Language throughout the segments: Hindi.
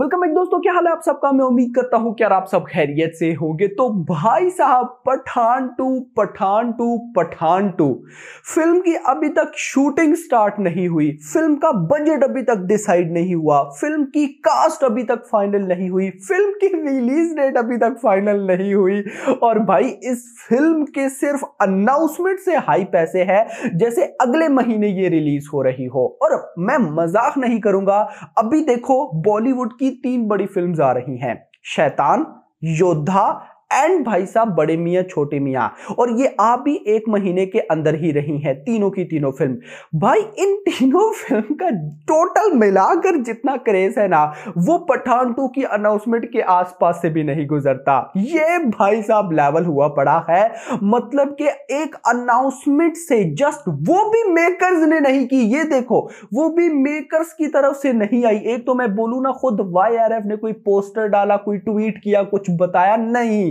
वेलकम एक दोस्तों क्या हाल है आप सबका मैं उम्मीद करता हूं कि यार आप सब खैरियत से होंगे तो भाई साहब Pathaan two Pathaan two Pathaan two film की अभी तक शूटिंग स्टार्ट नहीं हुई फिल्म का बजट अभी तक डिसाइड नहीं हुआ फिल्म की कास्ट अभी तक फाइनल नहीं हुई फिल्म की रिलीज डेट अभी तक फाइनल नहीं हुई और भाई इस फिल्म के सिर्फ अनाउंसमेंट से हाई पैसे है जैसे अगले महीने ये रिलीज हो रही हो और मैं मजाक नहीं करूंगा अभी देखो बॉलीवुड की तीन बड़ी फिल्म आ रही हैं शैतान योद्धा एंड भाई साहब बड़े मियाँ छोटे मियाँ और ये आप भी एक महीने के अंदर ही रही हैं तीनों की तीनों फिल्म भाई इन तीनों फिल्म का टोटल मिलाकर जितना क्रेज है ना वो पठान टू की अनाउंसमेंट के आसपास से भी नहीं गुजरता ये भाई साहब लेवल हुआ पड़ा है मतलब कि एक अनाउंसमेंट से जस्ट वो भी मेकर्स ने नहीं की ये देखो वो भी मेकर्स की तरफ से नहीं आई एक तो मैं बोलू ना खुद वाई ने कोई पोस्टर डाला कोई ट्वीट किया कुछ बताया नहीं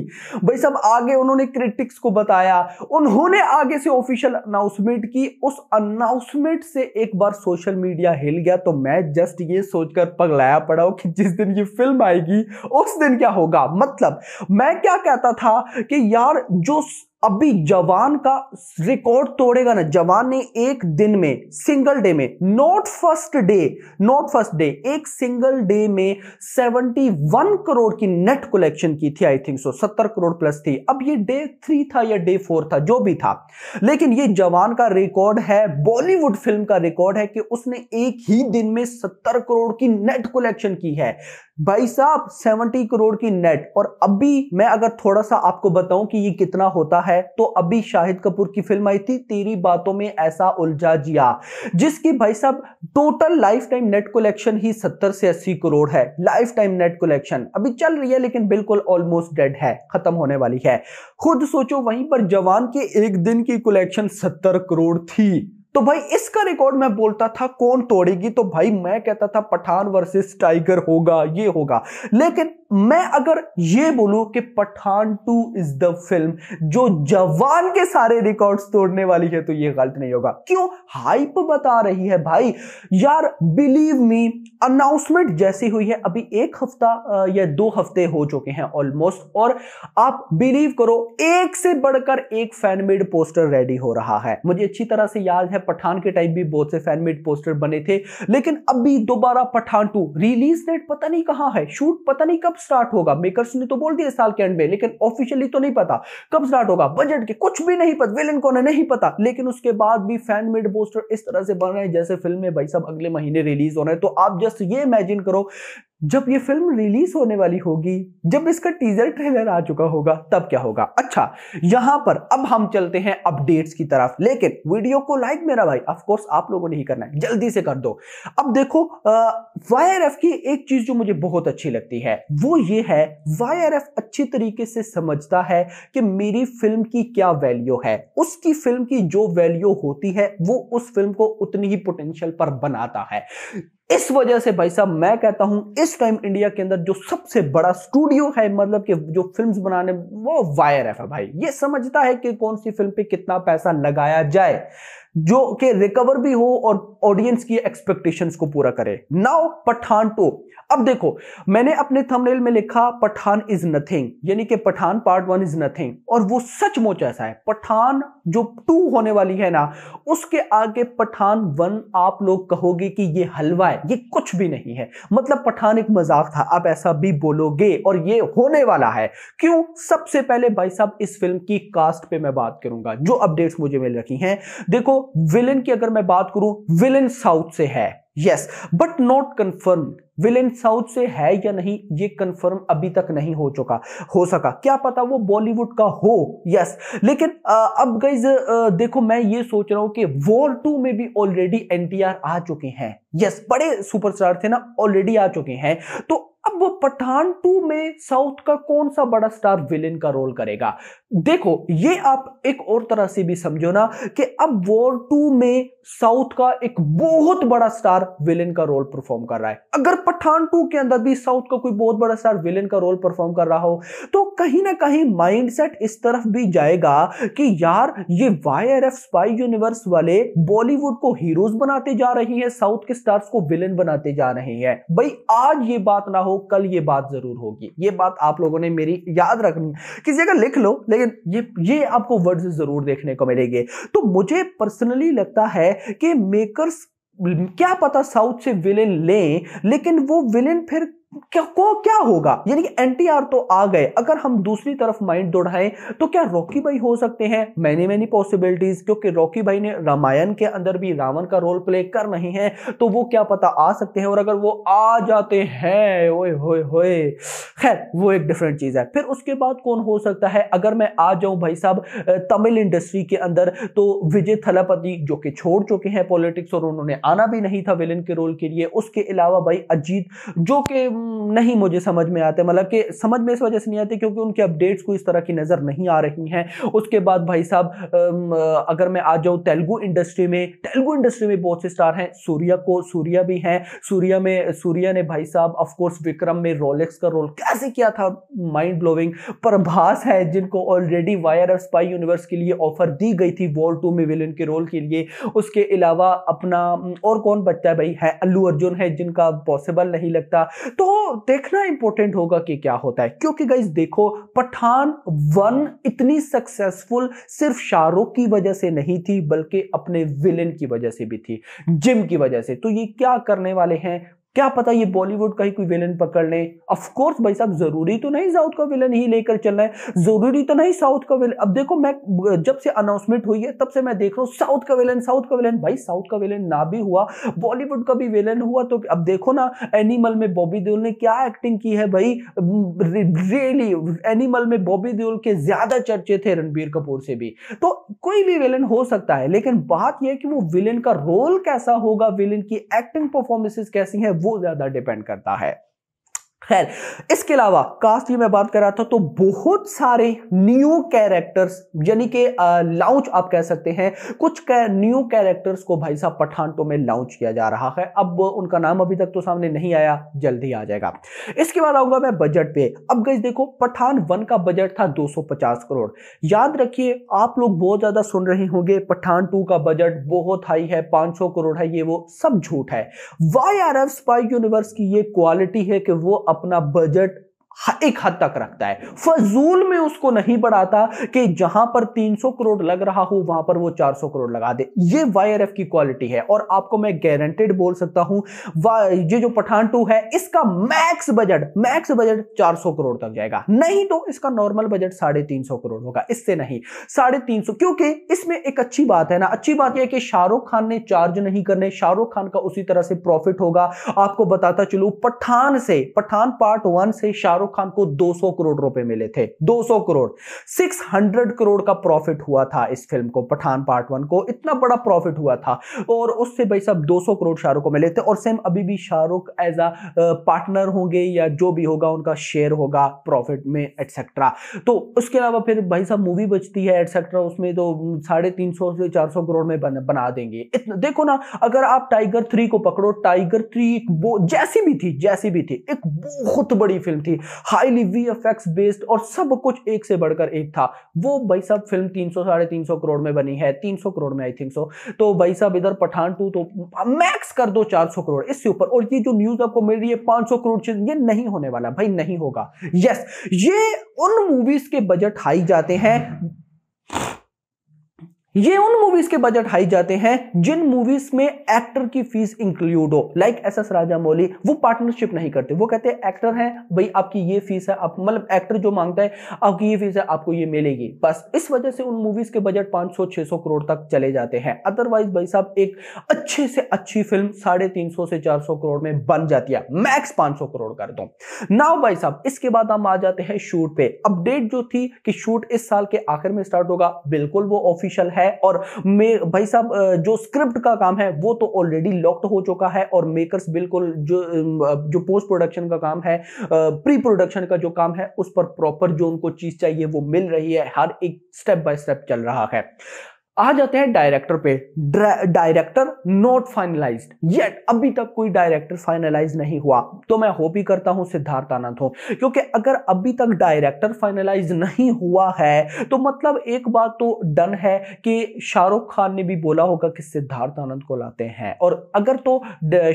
भाई साहब आगे उन्होंने क्रिटिक्स को बताया उन्होंने आगे से ऑफिशियल अनाउंसमेंट की उस अनाउंसमेंट से एक बार सोशल मीडिया हिल गया तो मैं जस्ट ये सोचकर पगलाया पड़ा हूं कि जिस दिन ये फिल्म आएगी उस दिन क्या होगा मतलब मैं क्या कहता था कि यार जो अभी जवान का रिकॉर्ड तोड़ेगा ना जवान ने एक दिन में सिंगल डे में not first day not first day एक सिंगल डे में 71 करोड़ की नेट कलेक्शन की थी I think so 70 crore plus थी अब ये डे थ्री था या डे फोर था जो भी था लेकिन ये जवान का रिकॉर्ड है बॉलीवुड फिल्म का रिकॉर्ड है कि उसने एक ही दिन में सत्तर करोड़ की नेट कलेक्शन की है भाई साहब सेवेंटी करोड़ की नेट और अभी मैं अगर थोड़ा सा आपको बताऊं कि ये कितना होता है तो अभी शाहिद कपूर की फिल्म आई थी तेरी बातों में ऐसा उलझा जिया जिसकी भाई साहब total lifetime net collection ही सत्तर से अस्सी करोड़ है लाइफ टाइम नेट कलेक्शन अभी चल रही है लेकिन बिल्कुल ऑलमोस्ट डेड है खत्म होने वाली है खुद सोचो वहीं पर जवान के एक दिन की कलेक्शन सत्तर करोड़ थी तो भाई इसका रिकॉर्ड मैं बोलता था कौन तोड़ेगी तो भाई मैं कहता था पठान वर्सेस टाइगर होगा ये होगा लेकिन मैं अगर ये बोलूं कि Pathaan two is the film जो जवान के सारे रिकॉर्ड्स तोड़ने वाली है तो ये गलत नहीं होगा क्यों हाइप बता रही है भाई यार बिलीव मी अनाउंसमेंट जैसी हुई है अभी एक हफ्ता या दो हफ्ते हो चुके हैं ऑलमोस्ट और आप बिलीव करो एक से बढ़कर एक फैनमेड पोस्टर रेडी हो रहा है मुझे अच्छी तरह से याद है पठान के टाइम भी बहुत से फैनमेड पोस्टर बने थे लेकिन अभी दोबारा पठान टू रिलीज डेट पता नहीं कहां है शूट पता नहीं कब स्टार्ट होगा मेकर्स ने तो बोल दिया साल के एंड में लेकिन ऑफिशियली तो नहीं पता कब स्टार्ट होगा बजट के कुछ भी नहीं पता विलन को नहीं पता लेकिन उसके बाद भी फैन मेड पोस्टर इस तरह से बन रहे हैं जैसे फिल्म में भाई साहब अगले महीने रिलीज होना है तो आप जस्ट ये इमेजिन करो जब ये फिल्म रिलीज होने वाली होगी जब इसका टीजर ट्रेलर आ चुका होगा तब क्या होगा अच्छा यहां पर अब हम चलते हैं अपडेट्स की तरफ लेकिन वीडियो को लाइक मेरा भाई ऑफ कोर्स आप लोगों ने ही करना है जल्दी से कर दो अब देखो वायर एफ की एक चीज जो मुझे बहुत अच्छी लगती है वो ये है वायर एफ अच्छी तरीके से समझता है कि मेरी फिल्म की क्या वैल्यू है उसकी फिल्म की जो वैल्यू होती है वो उस फिल्म को उतनी ही पोटेंशियल पर बनाता है इस वजह से भाई साहब मैं कहता हूं इस टाइम इंडिया के अंदर जो सबसे बड़ा स्टूडियो है मतलब कि जो फिल्म्स बनाने वो वायर है भाई ये समझता है कि कौन सी फिल्म पे कितना पैसा लगाया जाए जो कि रिकवर भी हो और ऑडियंस की एक्सपेक्टेशंस को पूरा करे नाउ पठान टू अब देखो मैंने अपने थंबनेल में लिखा पठान इज नथिंग यानी कि Pathaan part one is nothing और वो सचमुच ऐसा है पठान जो टू होने वाली है ना उसके आगे पठान वन आप लोग कहोगे कि ये हलवा है ये कुछ भी नहीं है मतलब पठान एक मजाक था आप ऐसा भी बोलोगे और ये होने वाला है क्यों सबसे पहले भाई साहब इस फिल्म की कास्ट पे मैं बात करूंगा जो अपडेट्स मुझे मिल रखी हैं देखो विलन की अगर मैं बात करूं विलन साउथ से है yes but not confirm villain south से है या नहीं ये कंफर्म अभी तक नहीं हो चुका हो सका क्या पता वो बॉलीवुड का हो यस लेकिन आ, अब गाइज देखो मैं ये सोच रहा हूं कि वॉर टू में भी ऑलरेडी एनटीआर आ चुके हैं यस बड़े सुपरस्टार थे ना ऑलरेडी आ चुके हैं तो अब पठान टू में साउथ का कौन सा बड़ा स्टार विलेन का रोल करेगा देखो ये आप एक और तरह से भी समझो ना कि अब वॉर टू में साउथ का एक बहुत बड़ा स्टार विलेन का रोल परफॉर्म कर रहा है अगर पठान टू के अंदर भी साउथ का कोई बहुत बड़ा स्टार विलेन का रोल परफॉर्म कर रहा हो तो कहीं ना कहीं माइंडसेट इस तरफ भी जाएगा कि यार ये वाई एफ स्पाई यूनिवर्स वाले बॉलीवुड को हीरोज बनाते जा रही हैं साउथ के स्टार्स को विलन बनाते जा रहे हैं भाई आज ये बात ना हो कल ये बात जरूर होगी ये बात आप लोगों ने मेरी याद रखनी किसी का लिख लो लेकिन ये ये आपको वर्ड जरूर देखने को मिलेंगे तो मुझे पर्सनली लगता है कि मेकर्स क्या पता साउथ से विलेन लें लेकिन वो विलेन फिर क्या को क्या होगा यानी कि एनटीआर तो आ गए अगर हम दूसरी तरफ माइंड दौड़ाएं तो क्या रॉकी भाई हो सकते हैं मैनी मैनी पॉसिबिलिटीज क्योंकि रॉकी भाई ने रामायण के अंदर भी रावण का रोल प्ले कर रहे हैं तो वो क्या पता आ सकते हैं और अगर वो आ जाते हैं ओए होए होए खैर वो एक डिफरेंट चीज है फिर उसके बाद कौन हो सकता है अगर मैं आ जाऊं भाई साहब तमिल इंडस्ट्री के अंदर तो विजय थलापति जो कि छोड़ चुके हैं पॉलिटिक्स और उन्होंने आना भी नहीं था विलन के रोल के लिए उसके अलावा भाई अजीत जो कि नहीं मुझे समझ में आते मतलब कि समझ में इस वजह से नहीं आते क्योंकि उनके अपडेट्स को इस तरह की नज़र नहीं आ रही हैं उसके बाद भाई साहब अगर मैं आ जाऊँ तेलुगू इंडस्ट्री में तेलुगू इंडस्ट्री में बहुत से स्टार हैं सूर्या को सूर्या भी हैं सूर्या में सूर्या ने भाई साहब ऑफकोर्स विक्रम में रोलेक्स का रोल कैसे किया था माइंड ब्लोविंग प्रभास है जिनको already Y R F spy universe के लिए ऑफर दी गई थी वॉर टू में विलन के रोल के लिए उसके अलावा अपना और कौन बच्चा है भाई है अल्लू अर्जुन है जिनका पॉसिबल नहीं लगता तो तो देखना इंपॉर्टेंट होगा कि क्या होता है क्योंकि गाइज देखो पठान वन इतनी सक्सेसफुल सिर्फ शाहरुख की वजह से नहीं थी बल्कि अपने विलेन की वजह से भी थी जिम की वजह से तो ये क्या करने वाले हैं क्या पता ये बॉलीवुड का ही कोई विलन पकड़ ले अफकोर्स भाई साहब जरूरी तो नहीं साउथ का विलन ही लेकर चलना है जरूरी तो नहीं साउथ का विलन अब देखो मैं जब से अनाउंसमेंट हुई है तब से मैं देख रहा हूँ साउथ का विलन साउथ का विलन भाई साउथ का विलन ना भी हुआ बॉलीवुड का भी विलन हुआ तो अब देखो ना एनिमल में बॉबी देओल ने क्या एक्टिंग की है भाई रियली एनिमल में बॉबी देओल के ज्यादा चर्चे थे रणबीर कपूर से भी तो कोई भी विलन हो सकता है लेकिन बात यह कि वो विलन का रोल कैसा होगा विलन की एक्टिंग परफॉर्मेंसेस कैसी है वो ज्यादा डिपेंड करता है खैर इसके अलावा कास्ट की मैं बात कर रहा था तो बहुत सारे न्यू कैरेक्टर्स यानी कि लॉन्च आप कह सकते हैं कुछ न्यू कैरेक्टर्स को भाई साहब पठान टू में लॉन्च किया जा रहा है अब उनका नाम अभी तक तो सामने नहीं आया जल्दी आ जाएगा इसके बाद आऊंगा मैं बजट पे अब गई देखो पठान वन का बजट था 250 करोड़ याद रखिए आप लोग बहुत ज्यादा सुन रहे होंगे पठान टू का बजट बहुत हाई है 500 करोड़ है ये वो सब झूठ है Y R F spy universe की ये क्वालिटी है कि वो अपना बजट एक हद तक रखता है फजूल में उसको नहीं बढ़ाता कि जहां पर 300 करोड़ लग रहा हो वहां पर वो 400 करोड़ लगा दे ये वायर की क्वालिटी है और आपको मैं गारंटेड बोल सकता हूं ये जो पठान टू है इसका max budget max budget 400 crore तक जाएगा नहीं तो इसका नॉर्मल बजट साढ़े तीन सौ करोड़ होगा इससे नहीं साढ़े तीन सौ क्योंकि इसमें एक अच्छी बात है ना अच्छी बात यह कि शाहरुख खान ने चार्ज नहीं करने शाहरुख खान का उसी तरह से प्रॉफिट होगा आपको बताता चलू पठान से पठान पार्ट वन से शाहरुख शाहरुख खान को 200 करोड़ रुपए मिले थे 200 करोड़ 600 करोड़ का प्रॉफिट हुआ था इस फिल्म को पठान पार्ट वन को इतना बड़ा प्रॉफिट हुआ था और उससे भाई साहब 200 करोड़ शाहरुख को मिले थे और सेम अभी भी शाहरुख एज अ पार्टनर होंगे या जो भी होगा उनका शेयर होगा प्रॉफिट में एटसेट्रा तो उसके अलावा फिर भाई साहब मूवी बचती है एटसेट्रा उसमें तो साढ़े तीन सौ से चार सौ करोड़ में बन, बना देंगे इतना देखो ना अगर आप टाइगर थ्री को पकड़ो टाइगर थ्री वो जैसी भी थी जैसी भी थी एक बहुत बड़ी फिल्म थी हाईली वी एफ बेस्ड और सब कुछ एक से बढ़कर एक था वो भाई साहब फिल्म तीन सौ साढ़े तीन सौ करोड़ में बनी है तीन सौ करोड़ में आई थिंक सो तो भाई साहब इधर पठान टू तो मैक्स कर दो चार सौ करोड़ इससे ऊपर और ये जो न्यूज आपको मिल रही है पांच सौ करोड़ चीज ये नहीं होने वाला भाई नहीं होगा यस ये उन मूवीज के बजट हाई जाते हैं ये उन मूवीज के बजट हाई जाते हैं जिन मूवीज में एक्टर की फीस इंक्लूड हो like S S Rajamouli वो पार्टनरशिप नहीं करते वो कहते हैं एक्टर हैं भाई आपकी ये फीस है आप मतलब एक्टर जो मांगता है आपकी ये फीस है आपको ये मिलेगी बस इस वजह से उन मूवीज के बजट 500 सौ करोड़ तक चले जाते हैं अदरवाइज भाई साहब एक अच्छे से अच्छी फिल्म साढ़े तीन सौ से चार सौ करोड़ में बन जाती है मैक्स पांच सौ करोड़ कर दो नाव भाई साहब इसके बाद हम आ जाते हैं शूट पे अपडेट जो थी कि शूट इस साल के आखिर में स्टार्ट होगा बिल्कुल वो ऑफिशियल है है और भाई साहब जो स्क्रिप्ट का काम है वो तो ऑलरेडी लॉक्ड हो चुका है और मेकर्स बिल्कुल जो जो पोस्ट प्रोडक्शन का काम है प्री प्रोडक्शन का जो काम है उस पर प्रॉपर जो उनको चीज चाहिए वो मिल रही है हर एक स्टेप बाय स्टेप चल रहा है आ जाते हैं डायरेक्टर पे डायरेक्टर नॉट फाइनलाइज येट अभी तक कोई डायरेक्टर फाइनलाइज नहीं हुआ तो मैं होप ही करता हूं सिद्धार्थ आनंद हो क्योंकि अगर अभी तक डायरेक्टर फाइनलाइज नहीं हुआ है तो मतलब एक बात तो डन है कि शाहरुख खान ने भी बोला होगा कि सिद्धार्थ आनंद को लाते हैं और अगर तो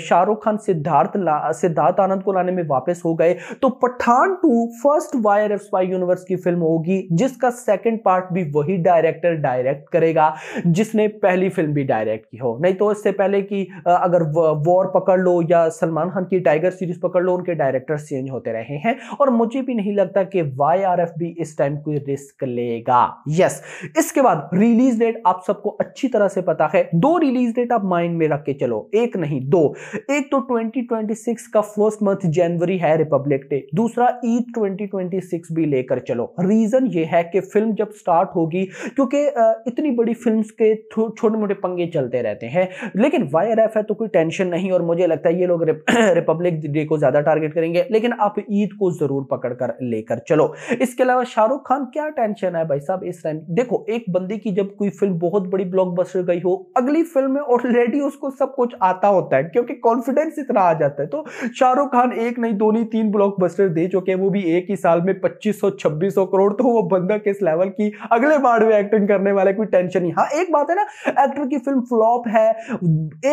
शाहरुख खान सिद्धार्थ सिद्धार्थ आनंद को लाने में वापस हो गए तो Pathaan two first Y R F universe की फिल्म होगी जिसका सेकेंड पार्ट भी वही डायरेक्टर डायरेक्ट करेगा जिसने पहली फिल्म भी डायरेक्ट की हो नहीं तो इससे पहले कि अगर वॉर पकड़ लो या सलमान खान की टाइगर सीरीज पकड़ लो उनके डायरेक्टर चेंज होते रहे हैं और मुझे भी नहीं लगता कि वाई भी इस टाइम कोई रिस्क लेगा यस इसके बाद रिलीज डेट आप सबको अच्छी तरह से पता है दो रिलीज डेट आप माइंड में रख के चलो एक नहीं दो एक तो 2026 का फर्स्ट मंथ जनवरी है रिपब्लिक डे दूसरा ईद 2026 भी लेकर चलो रीजन ये है कि फिल्म जब स्टार्ट होगी क्योंकि इतनी बड़ी फिल्म के छोटे मोटे पंगे चलते रहते हैं लेकिन वाई है तो कोई टेंशन नहीं और मुझे लगता है ये लोग रिपब्लिक डे को ज्यादा टारगेट करेंगे लेकिन आप ईद को जरूर पकड़ कर लेकर चलो इसके अलावा शाहरुख खान क्या टेंशन है भाई साहब इस टाइम देखो एक बंदे की जब कोई फिल्म बहुत बड़ी ब्लॉकबस्टर गई हो अगली फिल्म में ऑलरेडी उसको सब कुछ आता होता है क्योंकि कॉन्फिडेंस इतना आ जाता है तो शाहरुख खान एक नहीं दो नहीं तीन ब्लॉकबस्टर दे चुके हैं वो भी एक ही साल में पच्चीस सौ करोड़ तो वो बंदा किस लेवल की अगले बार में एक्टिंग करने वाले कोई टेंशन नहीं हाँ एक बात है ना एक्टर की फिल्म फ्लॉप है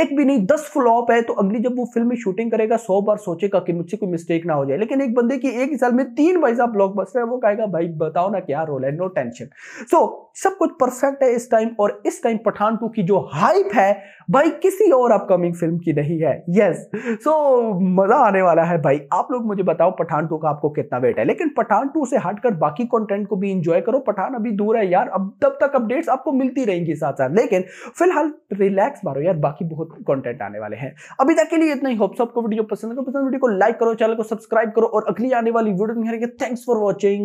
एक भी नहीं दस फ्लॉप है तो अगली जब वो फिल्म में शूटिंग करेगा सौ बार सोचेगा कि मुझसे कोई मिस्टेक ना हो जाए लेकिन एक बंदे की एक ही साल में तीन पैसा ब्लॉक बस वो कहेगा भाई बताओ ना क्या रोल है नो टेंशन सो सब कुछ परफेक्ट है इस टाइम और इस टाइम पठान टू की जो हाइप है भाई किसी और अपकमिंग फिल्म की नहीं है यस सो so, मजा आने वाला है भाई आप लोग मुझे बताओ पठान टू का आपको कितना वेट है लेकिन पठान टू से हटकर बाकी कंटेंट को भी इंजॉय करो पठान अभी दूर है यार अब तब तक अपडेट्स आपको मिलती रहेंगी साथ साथ लेकिन फिलहाल रिलैक्स मारो यार बाकी बहुत कॉन्टेंट आने वाले हैं अभी तक के लिए इतना ही होप सबको वीडियो पसंद करो पसंद वीडियो को लाइक करो चैनल को सब्सक्राइब करो और अगली आने वाली वीडियो में थैंक्स फॉर वॉचिंग